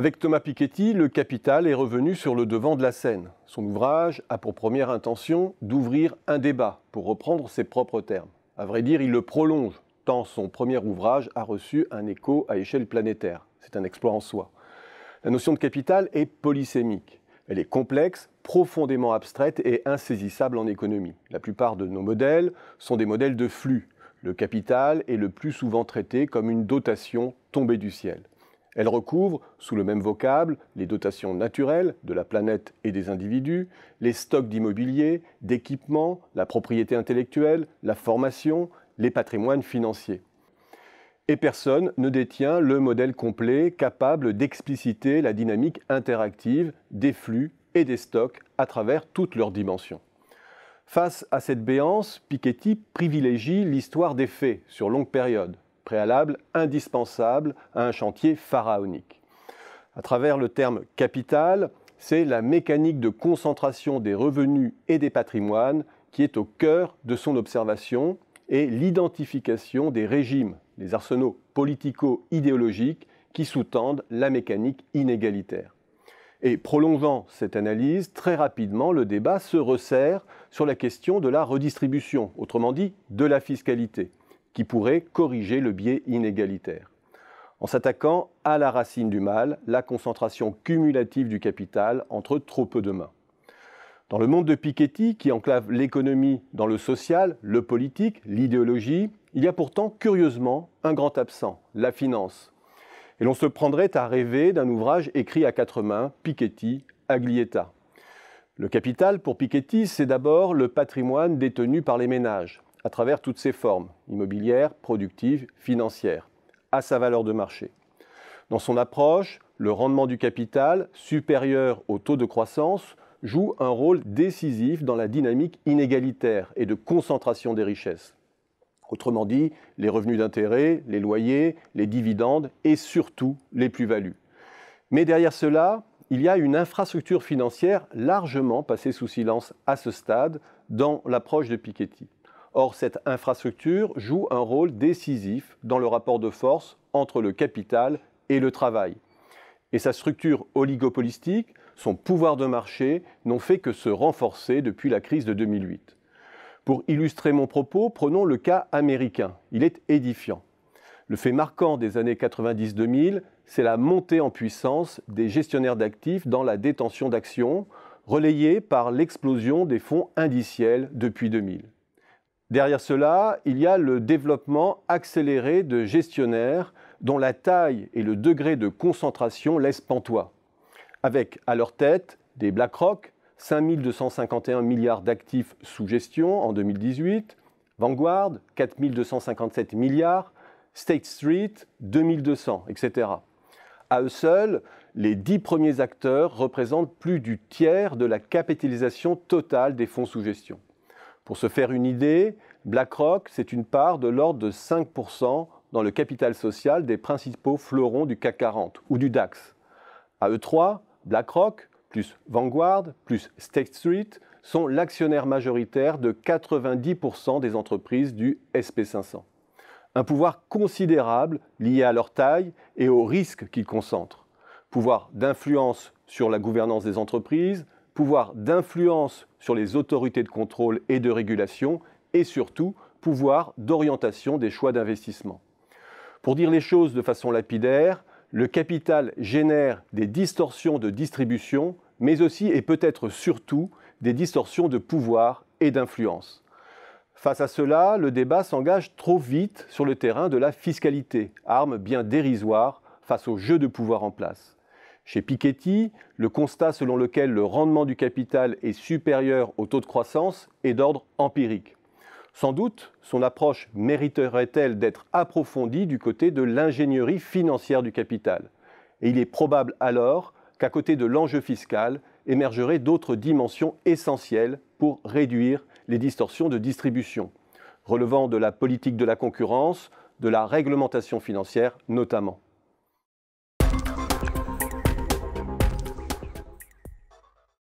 Avec Thomas Piketty, le capital est revenu sur le devant de la scène. Son ouvrage a pour première intention d'ouvrir un débat, pour reprendre ses propres termes. À vrai dire, il le prolonge, tant son premier ouvrage a reçu un écho à échelle planétaire. C'est un exploit en soi. La notion de capital est polysémique. Elle est complexe, profondément abstraite et insaisissable en économie. La plupart de nos modèles sont des modèles de flux. Le capital est le plus souvent traité comme une dotation tombée du ciel. Elle recouvre, sous le même vocable, les dotations naturelles de la planète et des individus, les stocks d'immobilier, d'équipement, la propriété intellectuelle, la formation, les patrimoines financiers. Et personne ne détient le modèle complet capable d'expliciter la dynamique interactive des flux et des stocks à travers toutes leurs dimensions. Face à cette béance, Piketty privilégie l'histoire des faits sur longue période, préalable indispensable à un chantier pharaonique. À travers le terme capital, c'est la mécanique de concentration des revenus et des patrimoines qui est au cœur de son observation et l'identification des régimes, les arsenaux politico-idéologiques qui sous-tendent la mécanique inégalitaire. Et prolongeant cette analyse, très rapidement, le débat se resserre sur la question de la redistribution, autrement dit de la fiscalité qui pourrait corriger le biais inégalitaire. En s'attaquant à la racine du mal, la concentration cumulative du capital entre trop peu de mains. Dans le monde de Piketty, qui enclave l'économie dans le social, le politique, l'idéologie, il y a pourtant curieusement un grand absent, la finance. Et l'on se prendrait à rêver d'un ouvrage écrit à quatre mains, Piketty, Aglietta. Le capital, pour Piketty, c'est d'abord le patrimoine détenu par les ménages à travers toutes ses formes, immobilières, productives, financières, à sa valeur de marché. Dans son approche, le rendement du capital, supérieur au taux de croissance, joue un rôle décisif dans la dynamique inégalitaire et de concentration des richesses. Autrement dit, les revenus d'intérêt, les loyers, les dividendes et surtout les plus-values. Mais derrière cela, il y a une infrastructure financière largement passée sous silence à ce stade dans l'approche de Piketty. Or, cette infrastructure joue un rôle décisif dans le rapport de force entre le capital et le travail. Et sa structure oligopolistique, son pouvoir de marché, n'ont fait que se renforcer depuis la crise de 2008. Pour illustrer mon propos, prenons le cas américain. Il est édifiant. Le fait marquant des années 90-2000, c'est la montée en puissance des gestionnaires d'actifs dans la détention d'actions, relayée par l'explosion des fonds indiciels depuis 2000. Derrière cela, il y a le développement accéléré de gestionnaires dont la taille et le degré de concentration laissent pantois, avec à leur tête des BlackRock, 5251 milliards d'actifs sous gestion en 2018, Vanguard, 4257 milliards, State Street, 2200, etc. À eux seuls, les dix premiers acteurs représentent plus du tiers de la capitalisation totale des fonds sous gestion. Pour se faire une idée, BlackRock, c'est une part de l'ordre de 5% dans le capital social des principaux fleurons du CAC 40 ou du DAX. À eux 3 BlackRock, plus Vanguard, plus State Street, sont l'actionnaire majoritaire de 90% des entreprises du SP500. Un pouvoir considérable lié à leur taille et aux risques qu'ils concentrent. Pouvoir d'influence sur la gouvernance des entreprises, pouvoir d'influence sur les autorités de contrôle et de régulation, et surtout pouvoir d'orientation des choix d'investissement. Pour dire les choses de façon lapidaire, le capital génère des distorsions de distribution, mais aussi et peut-être surtout des distorsions de pouvoir et d'influence. Face à cela, le débat s'engage trop vite sur le terrain de la fiscalité, arme bien dérisoire face au jeu de pouvoir en place. Chez Piketty, le constat selon lequel le rendement du capital est supérieur au taux de croissance est d'ordre empirique. Sans doute, son approche mériterait-elle d'être approfondie du côté de l'ingénierie financière du capital. Et il est probable alors qu'à côté de l'enjeu fiscal émergeraient d'autres dimensions essentielles pour réduire les distorsions de distribution, relevant de la politique de la concurrence, de la réglementation financière notamment.